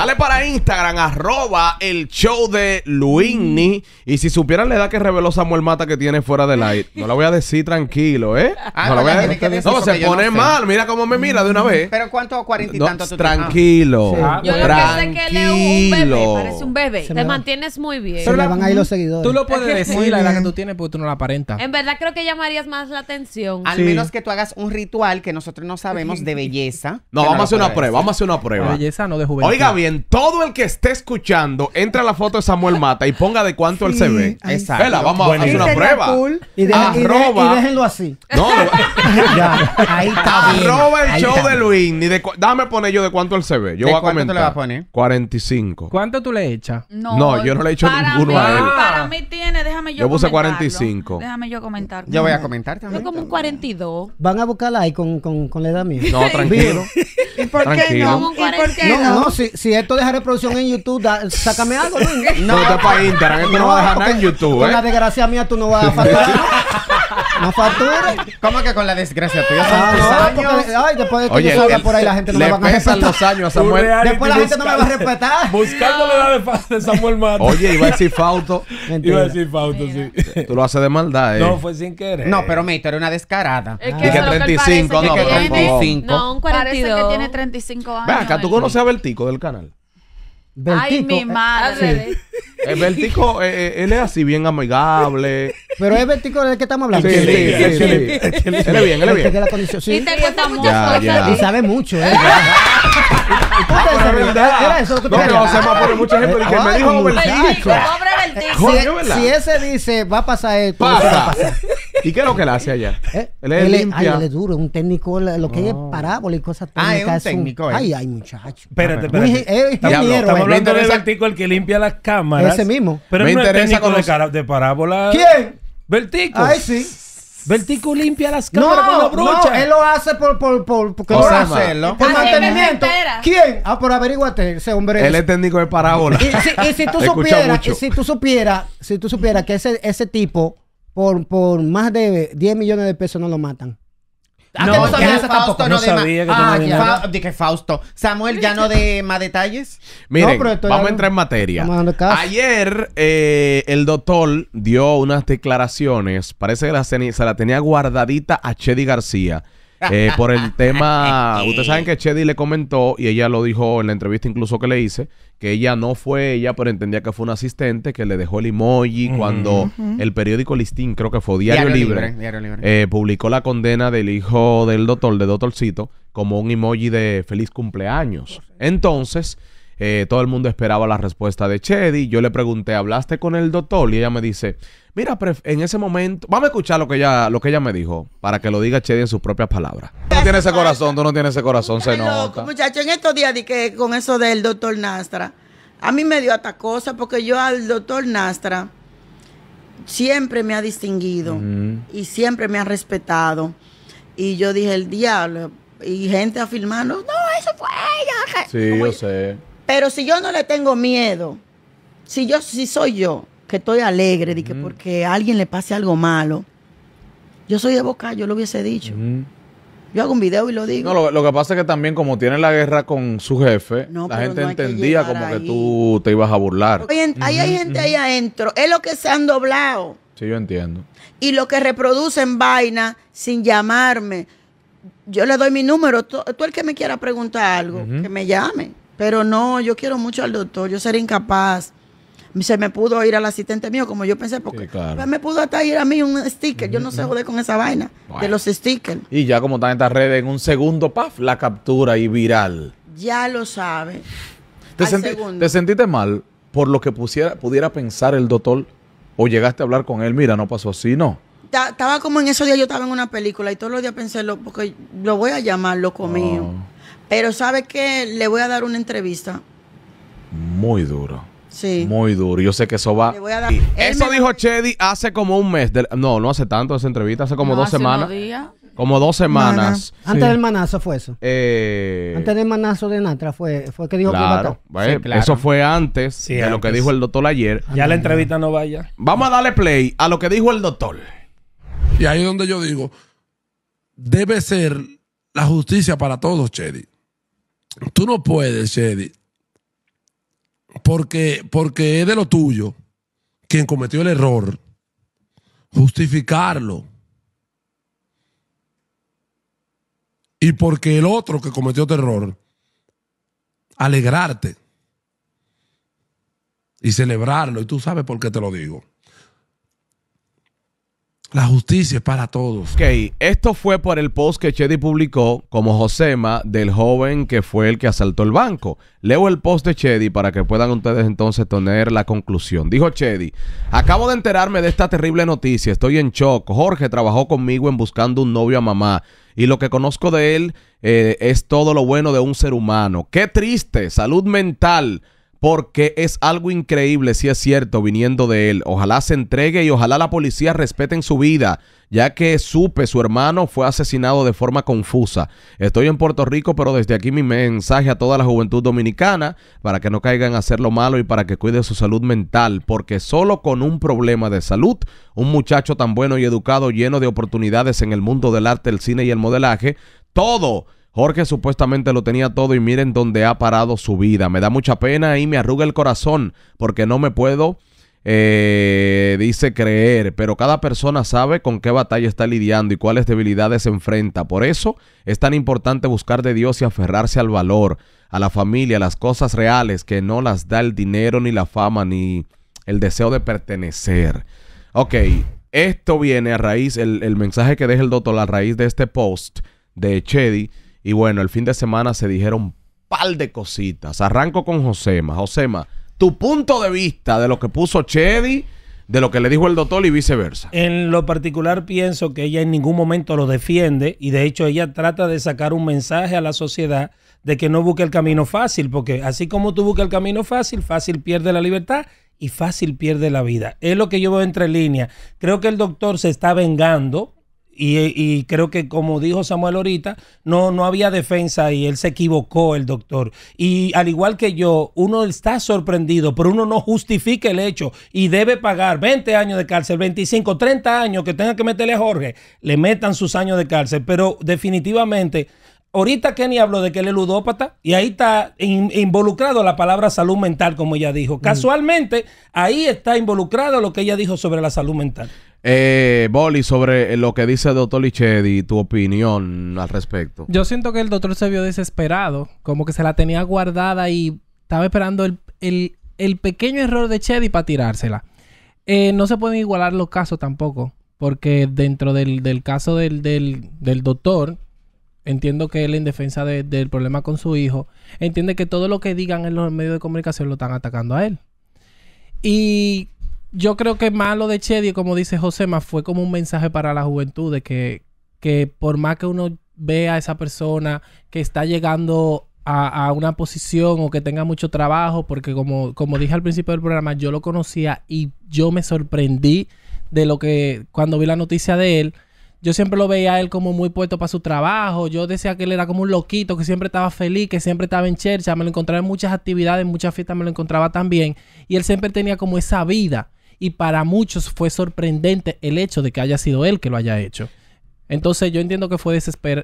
Dale para Instagram, arroba el show de Luigni. Y si supieran la edad que reveló Samuel Mata que tiene fuera del aire, no la voy a decir tranquilo, ¿eh? Ah, no, se pone mal. Mira cómo me mira de una vez. Pero ¿cuánto? ¿Cuarenta y tantos tranquilo. Ah, yo lo tranquilo. que un bebé, parece un bebé. Te mantienes muy bien. Pero van ahí los seguidores. Tú lo puedes decir la edad que tú tienes porque tú no la aparentas. En verdad creo que llamarías más la atención. Al menos que tú hagas un ritual que nosotros no sabemos de belleza. No, vamos a hacer una prueba, vamos a hacer una prueba. Belleza no de juventud. Oiga bien todo el que esté escuchando entra la foto de Samuel Mata y ponga de cuánto él se ve. Exacto. vamos a hacer una prueba. Y, arroba, déjenlo así. No, ya, ahí está Arroba el show de Luis. Ni de, Dame poner yo de cuánto él se ve. Yo voy a cuánto comentar. le vas a poner? 45. ¿Cuánto tú le echas? No, no yo no le he hecho ninguno a él. Para mí tiene, déjame yo Yo puse 45. Déjame yo comentar. Yo voy a comentar también. Yo como un 42. Van a buscarla ahí con, con, con la edad mía. No, tranquilo. ¿Y por qué no? no? No, si, esto deja reproducción en YouTube, sácame algo, No, está para Instagram, esto no, va a dejar nada en YouTube. Con ¿eh? la desgracia mía, tú no vas a faltar. No ¿Cómo que con la desgracia tuya? Ah, no, ay, después de que yo salga por ahí la gente no me va a respetar. los años a Samuel. Después la gente no me va a respetar. Buscándole la defensa de, Samuel Mata. Oye, iba a decir Fauto. Iba a decir Fauto, sí. Tú lo haces de maldad, ¿eh? No, fue sin querer. No, pero Mito, eres una descarada. Dije 35, no, 35. No, un 42. Parece que tiene 35 años. Venga, acá, ¿tú conoces a Beltico del canal? Beltico, Ay, mi eh, madre. El Vértico, eh, eh, él es así bien amigable. Pero es Vértico del que estamos hablando. Sí, sí, sí. Él es bien, él es bien. Condición, sí. Y te cuenta muchas cosas. Y sabe mucho, ¿eh? Ah, verdad! Era eso lo que no, no, se me pone mucha gente que me dijo Vértico. Pobre Vertico. Si ese dice, va a pasar esto, pasa. ¿Y qué es lo que él hace allá? ¿Eh? Él es Ay, él es duro, es un técnico, lo que es oh. parábola y cosas ah, técnicas. es un técnico. Eh. Ay, ay, muchacho. Espérate, ah, espérate. Es ingeniero. Eh. Estamos hablando del artículo el que limpia las cámaras. Ese mismo. Pero me no es técnico de, de parábola. ¿Quién? Vertico. Ay, sí. Vertico limpia las cámaras no, con la No, él lo hace por, por, por, por, hacerlo. Ah, por mantenimiento. ¿Quién? Ah, por averíguate, ese hombre. Él es técnico de parábola. Y, si, tú supieras, si tú supieras, si tú supieras que ese, ese tipo por, por más de 10 millones de pesos no lo matan. Ah, no, Fausto no, no sabía que ah, Fausto. Samuel, ¿ya no de más detalles? Miren, vamos a entrar en materia. Ayer eh, el doctor dio unas declaraciones. Parece que la, se la tenía guardadita a Chedi García. Eh, por el tema. Ustedes saben que Chedi le comentó y ella lo dijo en la entrevista incluso que le hice, que ella no fue ella, pero entendía que fue un asistente que le dejó el emoji cuando el periódico Listín, creo que fue Diario, Libre, eh, publicó la condena del hijo del doctor, de doctorcito, como un emoji de feliz cumpleaños. Entonces. Eh, todo el mundo esperaba la respuesta de Chedi. Yo le pregunté, ¿hablaste con el doctor? Y ella me dice, mira, en ese momento, vamos a escuchar lo que ella, lo que ella me dijo, para que lo diga Chedi en sus propias palabras. Tú no tienes ese corazón, tú no tienes ese corazón, se nota. Muchacho, en estos días que con eso del doctor Nastra, a mí me dio hasta cosa, porque yo al doctor Nastra siempre me ha distinguido y siempre me ha respetado. Y yo dije, el diablo. Y gente afirmando, no, eso fue ella. Sí, yo sé. Pero si yo no le tengo miedo, si yo si soy yo, que estoy alegre de que porque a alguien le pase algo malo, yo soy de boca, yo lo hubiese dicho. Yo hago un video y lo digo. No, lo, que pasa es que también como tiene la guerra con su jefe, la gente entendía como que tú te ibas a burlar. Ahí, hay gente ahí adentro. Es lo que se han doblado. Sí, yo entiendo. Y lo que reproducen vaina sin llamarme. Yo le doy mi número. Tú, el que me quiera preguntar algo, que me llame. Pero no, yo quiero mucho al doctor, yo seré incapaz. Se me pudo ir al asistente mío, como yo pensé, porque me pudo hasta ir a mí un sticker. Yo no sé joder con esa vaina de los stickers. Y ya como están estas redes, en un segundo, paf, la captura y viral. Ya lo sabe. ¿Te, sentiste mal por lo que pusiera, pudiera pensar el doctor? ¿O llegaste a hablar con él? Mira, no pasó así, no estaba como en esos días yo estaba en una película y todos los días pensé, lo, porque lo voy a llamar, loco mío. Ah. Pero sabe que le voy a dar una entrevista. Muy duro. Sí. Muy duro. Yo sé que eso va. Eso dijo Chedi hace como un mes. No, no hace tanto esa entrevista, hace como dos semanas. Como dos semanas. Antes del manazo fue eso. Eh, antes del manazo de Natra fue, fue que dijo que iba a Eso fue antes de lo que dijo el doctor ayer. Ya la entrevista no vaya. Vamos a darle play a lo que dijo el doctor. Y ahí es donde yo digo, debe ser la justicia para todos, Chedi tú no puedes, Shady, porque, porque es de lo tuyo quien cometió el error, justificarlo. Y porque el otro que cometió error, alegrarte y celebrarlo. Y tú sabes por qué te lo digo. La justicia es para todos. Ok, esto fue por el post que Chedi publicó como Josema del joven que fue el que asaltó el banco. Leo el post de Chedi para que puedan ustedes entonces tener la conclusión. Dijo Chedi, acabo de enterarme de esta terrible noticia, estoy en shock. Jorge trabajó conmigo en buscando un novio a mamá y lo que conozco de él eh, es todo lo bueno de un ser humano. Qué triste, salud mental porque es algo increíble, si es cierto, viniendo de él. Ojalá se entregue y ojalá la policía respeten su vida, ya que supe su hermano fue asesinado de forma confusa. Estoy en Puerto Rico, pero desde aquí mi mensaje a toda la juventud dominicana para que no caigan a hacer lo malo y para que cuide su salud mental, porque solo con un problema de salud, un muchacho tan bueno y educado, lleno de oportunidades en el mundo del arte, el cine y el modelaje, todo Jorge supuestamente lo tenía todo y miren dónde ha parado su vida. Me da mucha pena y me arruga el corazón porque no me puedo, eh, dice, creer. Pero cada persona sabe con qué batalla está lidiando y cuáles debilidades se enfrenta. Por eso es tan importante buscar de Dios y aferrarse al valor, a la familia, a las cosas reales que no las da el dinero ni la fama ni el deseo de pertenecer. Ok, esto viene a raíz, el, el mensaje que deja el doctor a raíz de este post de Chedi y bueno, el fin de semana se dijeron par de cositas. Arranco con Josema. Josema, tu punto de vista de lo que puso Chedi, de lo que le dijo el doctor y viceversa. En lo particular pienso que ella en ningún momento lo defiende y de hecho ella trata de sacar un mensaje a la sociedad de que no busque el camino fácil, porque así como tú buscas el camino fácil, fácil pierde la libertad y fácil pierde la vida. Es lo que yo veo entre líneas. Creo que el doctor se está vengando y, creo que como dijo Samuel ahorita, no, no había defensa y él se equivocó, el doctor. Y al igual que yo, uno está sorprendido, pero uno no justifica el hecho y debe pagar 20 años de cárcel, 25, 30 años que tenga que meterle a Jorge, le metan sus años de cárcel. Pero definitivamente Ahorita Kenny habló de que él es ludópata y ahí está involucrado la palabra salud mental, como ella dijo. Mm. Casualmente, ahí está involucrado lo que ella dijo sobre la salud mental. Eh, Boli, sobre lo que dice el doctor Lichedi, tu opinión al respecto. Yo siento que el doctor se vio desesperado, como que se la tenía guardada y estaba esperando el, pequeño error de Chedi para tirársela. Eh, no se pueden igualar los casos tampoco, porque dentro del, caso del, doctor, entiendo que él en defensa del problema con su hijo, entiende que todo lo que digan en los medios de comunicación lo están atacando a él. Y yo creo que más lo de Chedi, como dice José, más fue como un mensaje para la juventud de que, por más que uno vea a esa persona que está llegando a, una posición o que tenga mucho trabajo, porque como, como dije al principio del programa, yo lo conocía y yo me sorprendí de lo que cuando vi la noticia de él. Yo siempre lo veía a él como muy puesto para su trabajo. Yo decía que él era como un loquito, que siempre estaba feliz, que siempre estaba en church, Me lo encontraba en muchas actividades, en muchas fiestas me lo encontraba también. Y él siempre tenía como esa vida y para muchos fue sorprendente el hecho de que haya sido él que lo haya hecho. Entonces yo entiendo que fue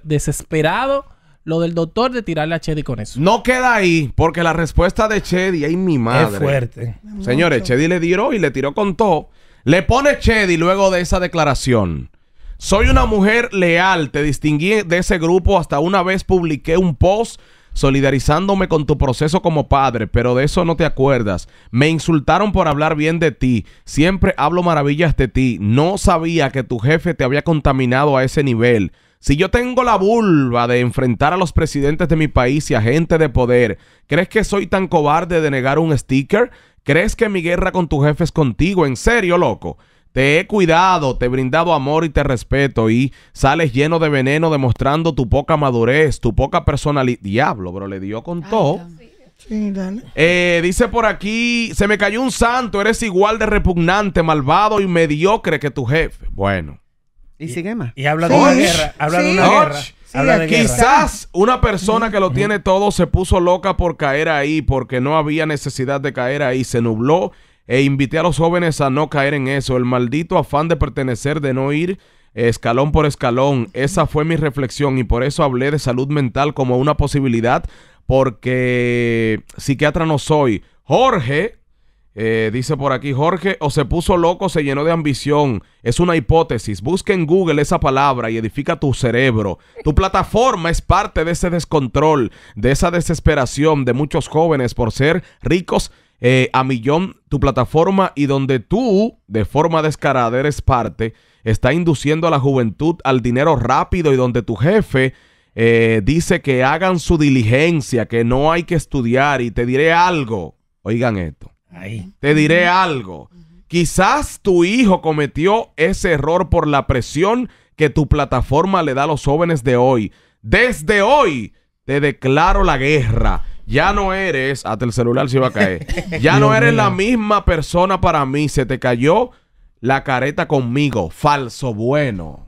desesperado lo del doctor de tirarle a Chedi con eso. No queda ahí, porque la respuesta de Chedi, ahí mi madre. Es fuerte. Señores, Chedi le tiró y le tiró con todo. Le pone Chedi luego de esa declaración. Soy una mujer leal, te distinguí de ese grupo, hasta una vez publiqué un post solidarizándome con tu proceso como padre, pero de eso no te acuerdas. Me insultaron por hablar bien de ti. Siempre hablo maravillas de ti. No sabía que tu jefe te había contaminado a ese nivel. Si yo tengo la vulva de enfrentar a los presidentes de mi país y a gente de poder, ¿crees que soy tan cobarde de negar un sticker? ¿Crees que mi guerra con tu jefe es contigo? ¿En serio, loco? Te he cuidado, te he brindado amor y te respeto y sales lleno de veneno demostrando tu poca madurez, tu poca personalidad. Diablo, bro, le dio con todo. Eh, dice por aquí, se me cayó un santo, eres igual de repugnante, malvado y mediocre que tu jefe. Bueno. Y, sigue más. Y habla de una guerra. Habla de una guerra. Quizás una persona que lo tiene todo se puso loca por caer ahí, porque no había necesidad de caer ahí, se nubló e invité a los jóvenes a no caer en eso. El maldito afán de pertenecer, de no ir eh, escalón por escalón. Esa fue mi reflexión y por eso hablé de salud mental como una posibilidad, porque psiquiatra no soy. Jorge, eh, dice por aquí, Jorge, o se puso loco, se llenó de ambición. Es una hipótesis. Busca en Google esa palabra y edifica tu cerebro. Tu plataforma es parte de ese descontrol, de esa desesperación de muchos jóvenes por ser ricos eh, a millón tu plataforma y donde tú, de forma descarada, eres parte, está induciendo a la juventud al dinero rápido y donde tu jefe eh, dice que hagan su diligencia, que no hay que estudiar y te diré algo. Oigan esto. Te diré algo. Quizás tu hijo cometió ese error por la presión que tu plataforma le da a los jóvenes de hoy. Desde hoy te declaro la guerra ya no eres, hasta el celular se iba a caer, ya no eres la misma persona para mí, se te cayó la careta conmigo, falso bueno.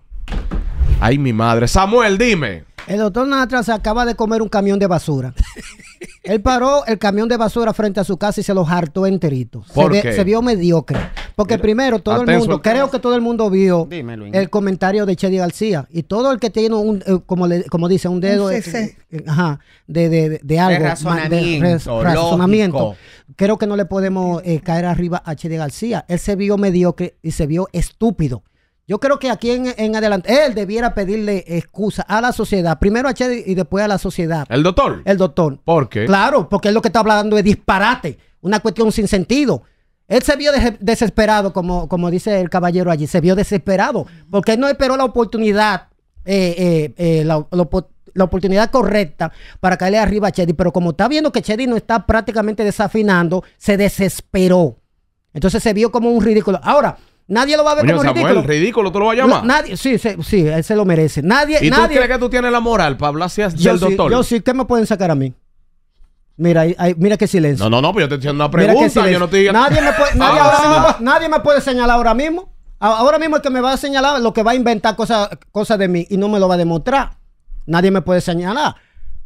Ay, mi madre. Samuel, dime. El doctor Natra se acaba de comer un camión de basura. Él paró el camión de basura frente a su casa y se lo hartó enterito. se vio mediocre. Porque primero, todo el mundo, creo que todo el mundo vio el comentario de Chedi García. Y todo el que tiene un, eh, como, como dice, un dedo de, eh, algo, de razonamiento, creo que no le podemos eh, caer arriba a Chedi García. Él se vio mediocre y se vio estúpido. Yo creo que aquí en, adelante, él debiera pedirle excusa a la sociedad, primero a Chedi y después a la sociedad. ¿El doctor? El doctor. ¿Por qué? Claro, porque él lo que está hablando es disparate, una cuestión sin sentido. Él se vio desesperado, como, como dice el caballero allí, se vio desesperado, porque él no esperó la oportunidad, eh, eh, eh, la, oportunidad correcta para caerle arriba a Chedi, pero como está viendo que Chedi no está prácticamente desafinando, se desesperó. Entonces se vio como un ridículo. Ahora, nadie lo va a ver como un ridículo. ridículo, tú lo vas a llamar. nadie, sí, sí, él se lo merece. Nadie, ¿Y nadie... tú crees que tú tienes la moral para hablar así del doctor? yo sí, ¿qué me pueden sacar a mí? Mira, mira qué silencio. No, no, no, pero yo te estoy haciendo una pregunta. nadie, me puede, señalar ahora mismo. Ahora mismo el que me va a señalar lo que va a inventar cosas de mí y no me lo va a demostrar. Nadie me puede señalar.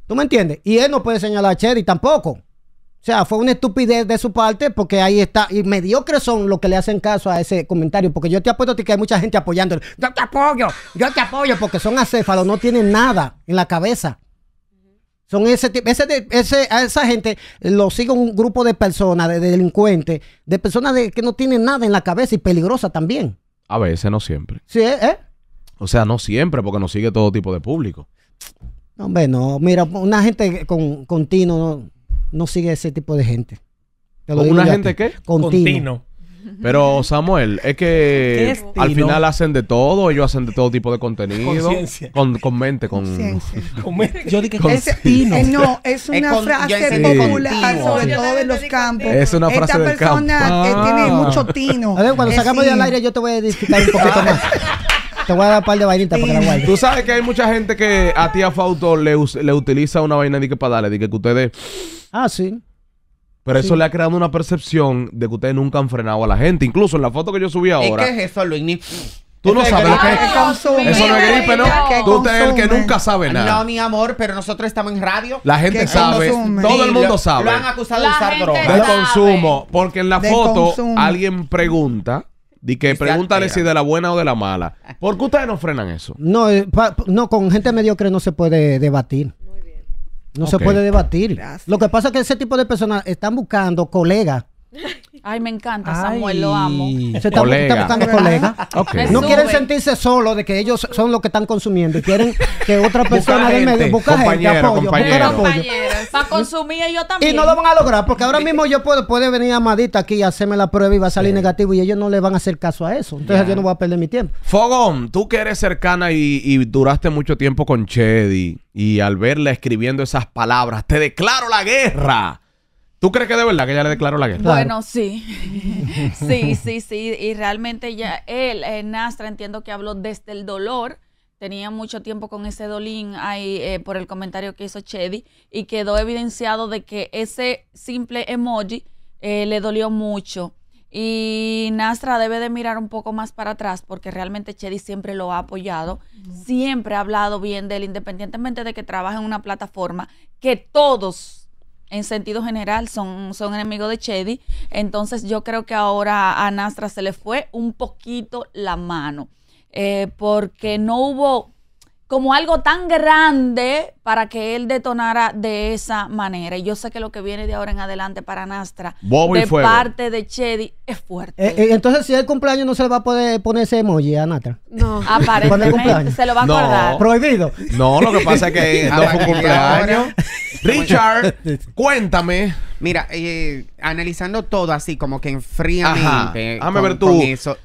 ¿Tú me entiendes? Y él no puede señalar a Cherry tampoco. O sea, fue una estupidez de su parte porque ahí está. Y mediocres son los que le hacen caso a ese comentario. Porque yo te apuesto a ti que hay mucha gente apoyándolo. Yo te apoyo, yo te apoyo. Porque son acéfalos, no tienen nada en la cabeza. Son ese, a esa gente lo sigue un grupo de personas, de, delincuentes, de personas que no tienen nada en la cabeza y peligrosa también. A veces, no siempre. Sí, ¿eh? ¿Eh? O sea, no siempre, porque nos sigue todo tipo de público. Hombre, no. Mira, una gente con, con tino no, sigue ese tipo de gente. una gente qué? Con, tino. Pero Samuel, es que al final hacen de todo, ellos hacen de todo tipo de contenido. Con, con mente, con... mente. Yo dije que es, eh, no, es una frase popular, sobre todo en los campos. Es una frase Esta del persona campo. Eh, tiene mucho tino. A ver, cuando sacamos yo al aire yo te voy a disfrutar un poquito más. Te voy a dar un par de vainitas para que la guardes. Tú sabes que hay mucha gente que a tía Fauto le, le utiliza una vaina de que para darle, de que ustedes... Ah, sí. Pero eso le ha creado una percepción de que ustedes nunca han frenado a la gente. Incluso en la foto que yo subí ahora. qué es eso, Luis? Tú no sabes lo que es. Eso no es gripe, ¿no? Tú eres el que nunca sabe nada. No, mi amor, pero nosotros estamos en radio. La gente sabe. Todo el mundo sabe. Lo, han acusado de usar De consumo. Porque en la foto alguien pregunta. Y que pregúntale si de la buena o de la mala. ¿Por qué ustedes no frenan eso? No, eh, no con gente mediocre no se puede debatir. No se puede debatir. Lo que pasa es que ese tipo de personas están buscando colegas Ay, me encanta, Samuel, lo amo. Se está buscando- No quieren sentirse solos de que ellos son los que están consumiendo. y Quieren que otra persona del medio busca gente, Para consumir yo también. Y no lo van a lograr porque ahora mismo yo puedo, puede venir Amadita aquí y hacerme la prueba y va a salir negativo y ellos no le van a hacer caso a eso. Entonces yo no voy a perder mi tiempo. Fogón, tú que eres cercana y, y duraste mucho tiempo con Chedi y al verla escribiendo esas palabras, te declaro la guerra. ¿Tú crees que de verdad que ella le declaró la guerra? Bueno, sí. sí, sí, sí. Y realmente ya él, eh, Nastra, entiendo que habló desde el dolor. Tenía mucho tiempo con ese dolín ahí eh, por el comentario que hizo Chedi y quedó evidenciado de que ese simple emoji eh, le dolió mucho. Y Nastra debe de mirar un poco más para atrás porque realmente Chedi siempre lo ha apoyado, siempre ha hablado bien de él, independientemente de que trabaje en una plataforma que todos en sentido general son, son enemigos de Chedi. Entonces yo creo que ahora a Nastra se le fue un poquito la mano. Eh, porque no hubo como algo tan grande para que él detonara de esa manera. Y yo sé que lo que viene de ahora en adelante para Nastra de parte de Chedi es fuerte. Eh, eh, entonces, si es el cumpleaños, no se le va a poder poner ese emoji a Nastra. No, aparentemente se lo va a guardar. Prohibido. No, lo que pasa es que no fue un cumpleaños. Richard, cuéntame. Mira, eh, analizando todo así, como que enfríamente. Déjame ver tú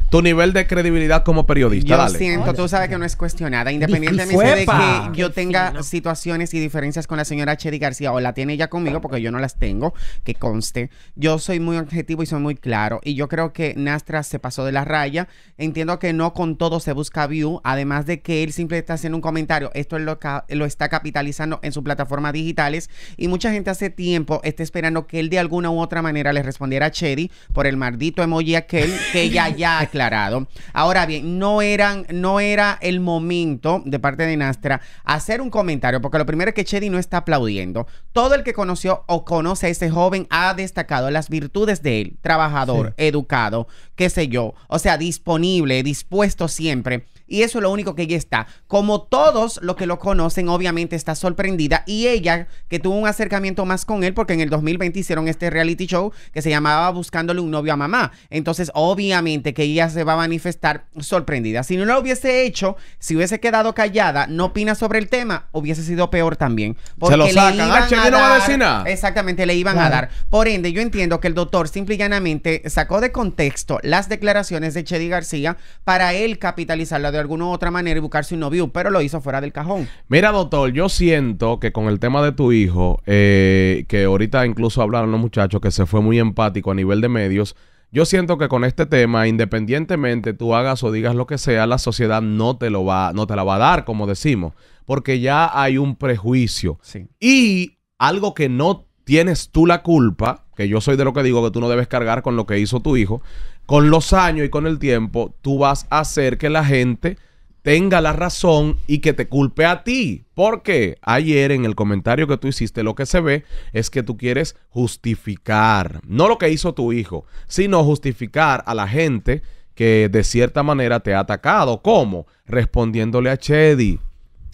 tu nivel de credibilidad como periodista. Yo lo siento, tú sabes que no es cuestionada. Independientemente de que yo tenga situaciones y diferencias con la señora Chedi García o la tiene ella conmigo, porque yo no las tengo, que conste. Yo soy muy objetivo y soy muy claro. Y yo creo que Nastra se pasó de la raya. Entiendo que no con todo se busca view, además de que él simplemente está haciendo un comentario. Esto lo, lo está capitalizando en sus plataformas digitales. Y mucha gente hace tiempo está esperando que él de alguna u otra manera manera le respondiera a Chedi por el maldito emoji aquel que ella ya ha aclarado. Ahora bien, no, eran, no era el momento de parte de Nastra hacer un comentario, porque lo primero es que Chedi no está aplaudiendo. Todo el que conoció o conoce a ese joven ha destacado las virtudes de él, trabajador, educado, qué sé yo, o sea, disponible, dispuesto siempre. Y eso es lo único que ella está. Como todos los que lo conocen, obviamente está sorprendida. Y ella, que tuvo un acercamiento más con él, porque en el 2020 hicieron este reality show que se llamaba Buscándole un novio a mamá. Entonces, obviamente que ella se va a manifestar sorprendida. Si no lo hubiese hecho, si hubiese quedado callada, no opina sobre el tema, hubiese sido peor también. Porque se lo sacan. Exactamente, le iban a dar. Por ende, yo entiendo que el doctor simple y llanamente sacó de contexto las declaraciones de Chedi García para él la la de alguna u otra manera y buscarse un novio, pero lo hizo fuera del cajón. Mira, doctor, yo siento que con el tema de tu hijo, eh, que ahorita incluso hablaron los muchachos que se fue muy empático a nivel de medios, yo siento que con este tema, independientemente tú hagas o digas lo que sea, la sociedad no te lo va, no te la va a dar, como decimos, porque ya hay un prejuicio. Y algo que no tienes tú la culpa, que yo soy de lo que digo que tú no debes cargar con lo que hizo tu hijo, con los años y con el tiempo, tú vas a hacer que la gente tenga la razón y que te culpe a ti. Porque ayer en el comentario que tú hiciste, lo que se ve es que tú quieres justificar, no lo que hizo tu hijo, sino justificar a la gente que de cierta manera te ha atacado. ¿Cómo? Respondiéndole a Chedi.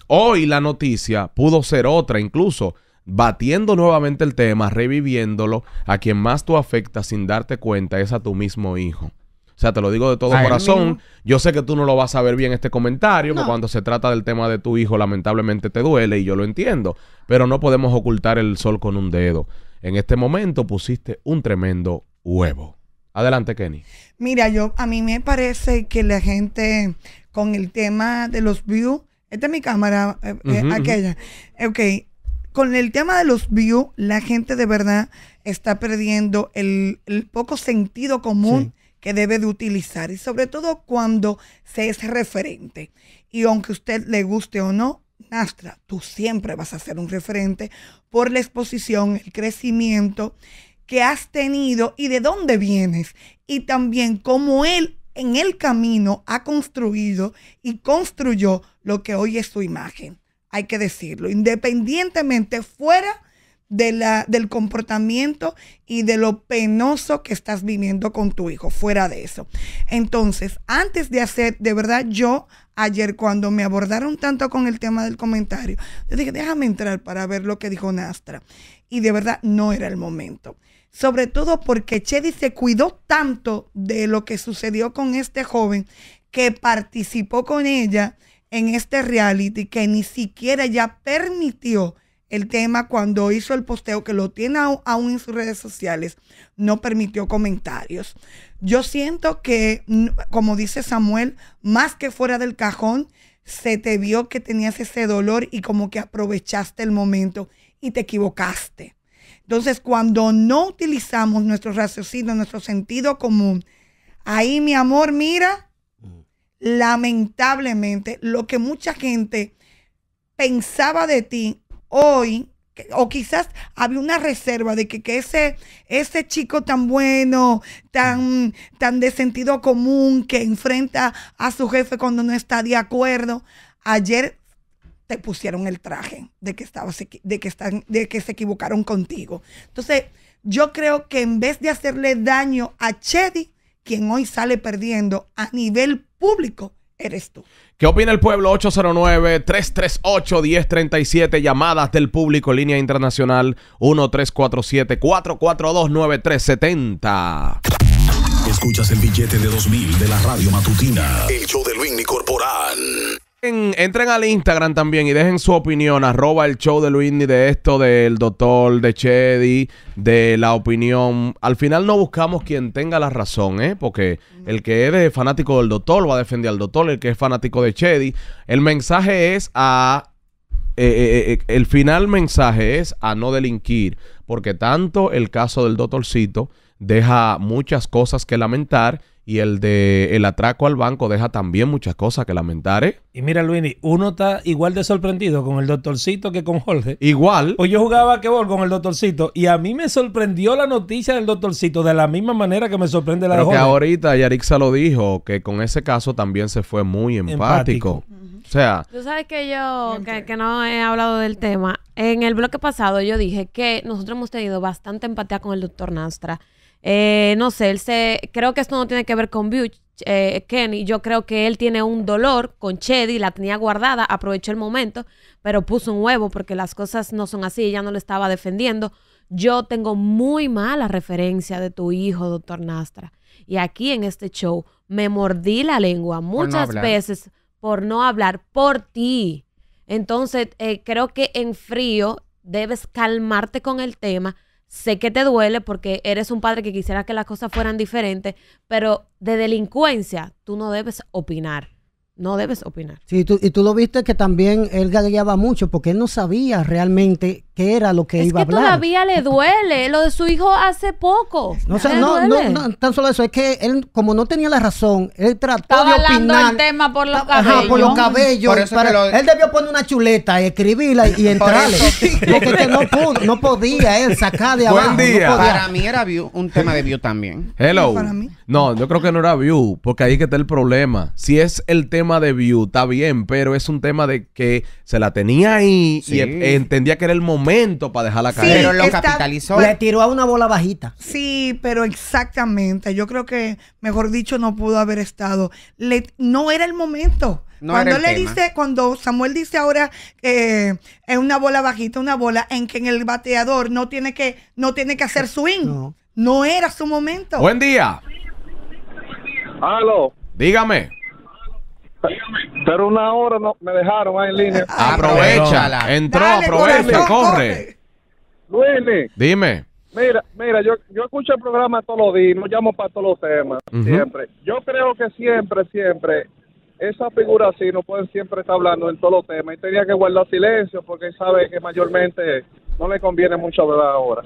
Hoy la noticia pudo ser otra, incluso batiendo nuevamente el tema, reviviéndolo, a quien más tú afecta sin darte cuenta es a tu mismo hijo. O sea, te lo digo de todo corazón. Yo sé que tú no lo vas a ver bien este comentario, cuando se trata del tema de tu hijo, lamentablemente te duele y yo lo entiendo. Pero no podemos ocultar el sol con un dedo. En este momento pusiste un tremendo huevo. Adelante, Kenny. Mira, yo a mí me parece que la gente con el tema de los views, esta es mi cámara, eh, eh, aquella. Ok, con el tema de los views, la gente de verdad está perdiendo el, poco sentido común que debe de utilizar y sobre todo cuando se es referente. Y aunque a usted le guste o no, Nastra, tú siempre vas a ser un referente por la exposición, el crecimiento que has tenido y de dónde vienes y también cómo él en el camino ha construido y construyó lo que hoy es su imagen hay que decirlo, independientemente fuera de la, del comportamiento y de lo penoso que estás viviendo con tu hijo, fuera de eso. Entonces, antes de hacer, de verdad, yo ayer cuando me abordaron tanto con el tema del comentario, yo dije, déjame entrar para ver lo que dijo Nastra. Y de verdad, no era el momento. Sobre todo porque Chedi se cuidó tanto de lo que sucedió con este joven que participó con ella en este reality que ni siquiera ya permitió el tema cuando hizo el posteo que lo tiene aún en sus redes sociales, no permitió comentarios. Yo siento que, como dice Samuel, más que fuera del cajón, se te vio que tenías ese dolor y como que aprovechaste el momento y te equivocaste. Entonces, cuando no utilizamos nuestro raciocinio, nuestro sentido común, ahí mi amor, mira, lamentablemente, lo que mucha gente pensaba de ti hoy, o quizás había una reserva de que, que ese, ese, chico tan bueno, tan, tan de sentido común, que enfrenta a su jefe cuando no está de acuerdo, ayer te pusieron el traje de que, de que, están, de que se equivocaron contigo. Entonces, yo creo que en vez de hacerle daño a Chedi, quien hoy sale perdiendo a nivel público eres tú. ¿Qué opina el pueblo? 809-338-1037. Llamadas del público, línea internacional 1347-442-9370. Escuchas el billete de 2000 de la radio matutina. El show de Luis Corporal entren al Instagram también y dejen su opinión. Arroba el show de Luisni de esto, del doctor, de Chedi, de la opinión. Al final no buscamos quien tenga la razón, ¿eh? Porque el que es fanático del doctor va a defender al doctor, el que es fanático de Chedi. El mensaje es a. Eh, eh, eh, el final mensaje es a no delinquir, porque tanto el caso del doctorcito deja muchas cosas que lamentar y el de el atraco al banco deja también muchas cosas que lamentar, ¿eh? Y mira, Luini, uno está igual de sorprendido con el doctorcito que con Jorge. Igual. Pues yo jugaba que vol con el doctorcito y a mí me sorprendió la noticia del doctorcito de la misma manera que me sorprende la de Jorge. que ahorita Yarixa lo dijo, que con ese caso también se fue muy empático. O sea... Tú sabes que yo, que, que no he hablado del tema, en el bloque pasado yo dije que nosotros hemos tenido bastante empatía con el doctor Nastra. Eh, no sé, él se. Creo que esto no tiene que ver con Butch, eh, Kenny. Yo creo que él tiene un dolor con Chedi, la tenía guardada, aprovechó el momento, pero puso un huevo porque las cosas no son así, ella no lo estaba defendiendo. Yo tengo muy mala referencia de tu hijo, doctor Nastra. Y aquí en este show me mordí la lengua muchas veces por no hablar por ti. Entonces, eh, creo que en frío debes calmarte con el tema Sé que te duele porque eres un padre que quisiera que las cosas fueran diferentes, pero de delincuencia tú no debes opinar no debes opinar. Sí, tú, y tú lo viste que también él gagueaba mucho porque él no sabía realmente qué era lo que iba a hablar. todavía le duele lo de su hijo hace poco. No, no, no, no, tan solo eso, es que él como no tenía la razón, él trató Estaba de opinar. el tema por los cabellos. Ajá, por los cabellos. Él debió poner una chuleta escribirla y, entrarle. porque que no, pudo, no podía él sacar de abajo. Buen día. para mí era view, un tema de view también. Hello. No, yo creo que no era view, porque ahí que está el problema. Si es el tema de view, está bien, pero es un tema de que se la tenía ahí y e- entendía que era el momento para dejar la Sí, pero lo capitalizó. Le tiró a una bola bajita. Sí, pero exactamente. Yo creo que, mejor dicho, no pudo haber estado. no era el momento. cuando le dice, cuando Samuel dice ahora que eh, es una bola bajita, una bola en que en el bateador no tiene que, no tiene que hacer swing. No. no era su momento. Buen día. Aló. Dígame. Pero una hora no, me dejaron ahí en línea. Ah, Aprovechala. Entró, aprovecha, corre. Luis, dime. Mira, mira, yo, yo escucho el programa todos los días, no llamo para todos los temas, siempre. Yo creo que siempre, siempre, esa figura así no pueden siempre estar hablando en todos los temas y tenía que guardar silencio porque sabe que mayormente no le conviene mucho hablar ahora.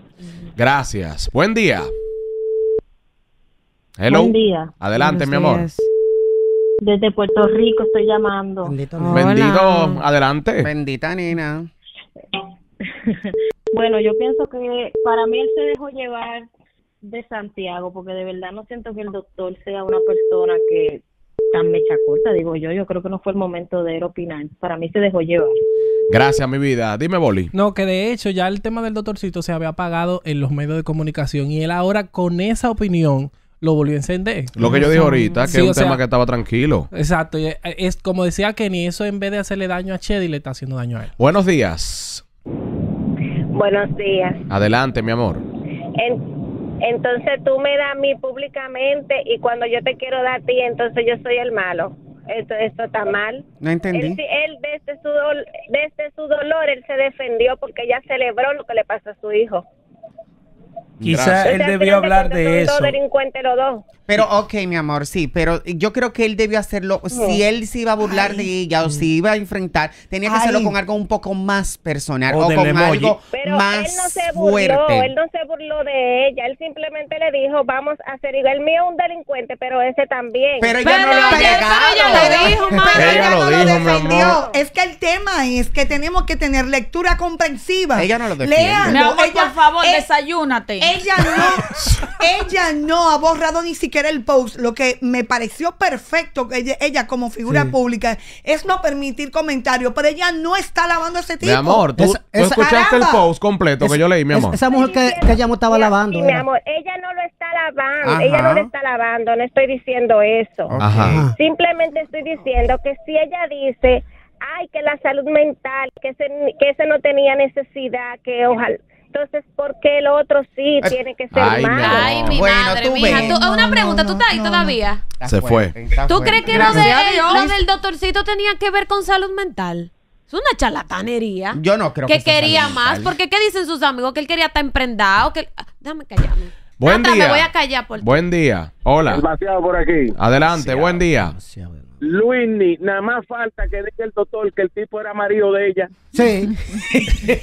Gracias. Buen día. Hello. Buen día. Adelante, mi amor. Desde Puerto Rico estoy llamando. Bendito, adelante. Bendita Nina. bueno, yo pienso que para mí él se dejó llevar de Santiago, porque de verdad no siento que el doctor sea una persona que tan mecha corta, digo yo, yo creo que no fue el momento de él opinar, para mí se dejó llevar. Gracias, mi vida. Dime, Boli. No, que de hecho ya el tema del doctorcito se había apagado en los medios de comunicación y él ahora con esa opinión lo volvió a encender. Lo que yo dije ahorita, que es un tema que estaba tranquilo. Exacto. Es, como decía Kenny, eso en vez de hacerle daño a Chedi, le está haciendo daño a él. Buenos días. Buenos días. Adelante, mi amor. entonces tú me das a mí públicamente y cuando yo te quiero dar a ti, entonces yo soy el malo. Esto, está mal. No entendí. Él, desde, su desde su dolor, él se defendió porque ya celebró lo que le pasó a su hijo. Quizá él debió hablar de eso. delincuente los dos. Pero, ok, mi amor, sí, pero yo creo que él debió hacerlo. Si él se iba a burlar de ella o si iba a enfrentar, tenía que hacerlo con algo un poco más personal o, con algo más él no se burló, fuerte. Él no se burló de ella, él simplemente le dijo, vamos a hacer, el mío es un delincuente, pero ese también. Pero ella no lo ha ella lo dijo, Es que el tema es que tenemos que tener lectura comprensiva. Ella no lo defendió. por favor, desayúnate ella no, ella no ha borrado ni siquiera el post. Lo que me pareció perfecto que ella, como figura pública es no permitir comentarios, pero ella no está lavando ese tipo. Mi amor, tú, escuchaste el post completo que yo leí, mi amor. Esa mujer que, ella no estaba lavando. mi amor, ella no lo está lavando, ella no lo está lavando, no estoy diciendo eso. Simplemente estoy diciendo que si ella dice ay, que la salud mental, que ese, que ese no tenía necesidad, que ojalá, entonces, ¿por qué el otro sí tiene que ser Ay, Ay, mi madre, Tú, una pregunta, ¿tú estás ahí todavía? Se fue. ¿Tú crees que lo, de, del doctorcito tenía que ver con salud mental? Es una charlatanería. Yo no creo que. Que quería más. Porque ¿qué dicen sus amigos? Que él quería estar emprendado. Que... Ah, déjame callarme. Buen día. Me voy a callar por Buen día. Hola. Demasiado por aquí. Adelante, buen día. Luisni, nada más falta que diga el doctor que el tipo era marido de ella. Sí.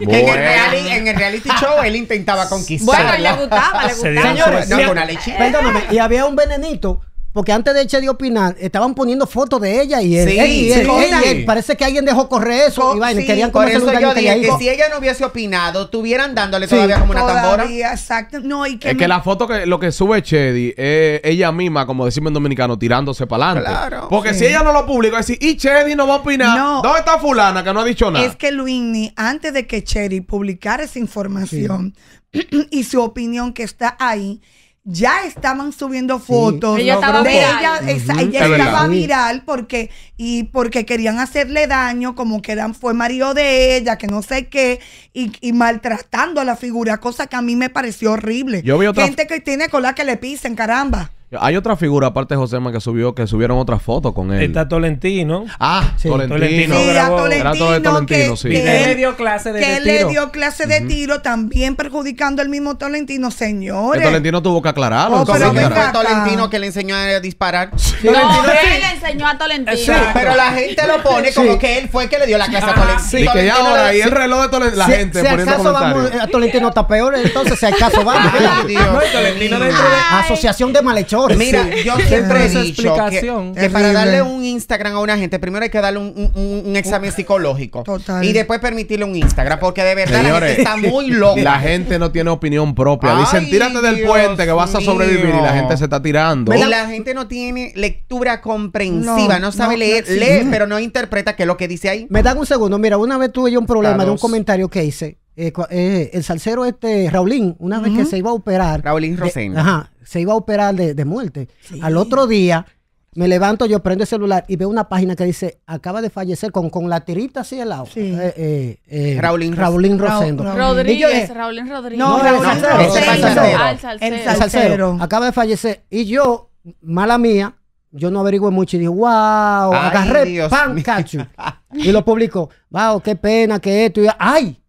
en, el reality, en, el reality, show él intentaba conquistar. Bueno, le gustaba, le gustaba. Señor, no, con la lechita. Perdóname, y había un venenito porque antes de Chedi opinar, estaban poniendo fotos de ella y él. Sí, parece que alguien dejó correr eso. y querían por eso yo dije que, si ella no hubiese opinado, estuvieran dándole todavía como una tambora. Exacto. No, y que es que la foto que lo que sube Chedi es ella misma, como decimos en dominicano, tirándose para adelante. Claro, Porque si ella no lo publicó, es decir, y Chedi no va a opinar. No, ¿Dónde está fulana que no ha dicho nada? Es que Luini, antes de que Chedi publicara esa información y su opinión que está ahí, ya estaban subiendo fotos ella de ella, estaba viral porque y porque querían hacerle daño como que fue marido de ella que no sé qué y, maltratando a la figura cosa que a mí me pareció horrible yo gente que tiene cola que le pisen caramba hay otra figura aparte de Manuel que subió, que subieron otra foto con él. Está Tolentino. Ah, sí, Tolentino. sí, Era Tolentino que, sí. le dio clase de, tiro. Que le dio clase de tiro, también perjudicando al mismo Tolentino, señores. El Tolentino tuvo que aclararlo. Oh, pero que fue Tolentino que le enseñó a disparar. No, él le enseñó a Tolentino. pero la gente lo pone como que él fue el que le dio la clase a Tolentino. Y que ya ahora, y el reloj de eh, Tolentino, la gente si poniendo comentarios. Tolentino está peor, entonces si acaso vamos. Tolentino Asociación de malhechores. Mira, yo siempre he dicho Que, para darle un Instagram a una gente, primero hay que darle un, examen psicológico. Y después permitirle un Instagram, porque de verdad está muy loca. La gente no tiene opinión propia. Dicen, tírate del puente que vas a sobrevivir y la gente se está tirando. la gente no tiene lectura comprensiva, no, sabe leer. Lee, pero no interpreta que es lo que dice ahí. Me dan un segundo. Mira, una vez tuve yo un problema de un comentario que hice eh, eh, el salsero este Raulín, una vez que se iba a operar. Raulín Rosendo se iba a operar de, muerte. Al otro día me levanto, yo prendo el celular y veo una página que dice, acaba de fallecer con, con la tirita así al lado. Eh, Raulín, Rosendo. Rodríguez, Raulín Rodríguez. No, El salsero. Acaba de fallecer. Y yo, mala mía, yo no averigüé mucho y digo wow, agarré pan cacho. y lo público Wow, qué pena que esto. ay,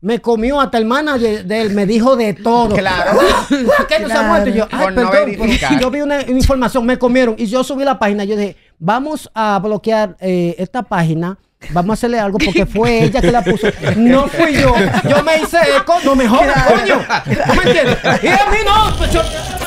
me comió hasta el manager de él, me dijo de todo. Claro. ¿Por qué no se ha muerto? Y yo, yo vi una, información, me comieron. Y yo subí la página, yo dije, vamos a bloquear eh, esta página. Vamos a hacerle algo porque fue ella que la puso. No fui yo. Yo me hice eco. No, mejor, coño. me entiendes? Y a mí no. Pues yo...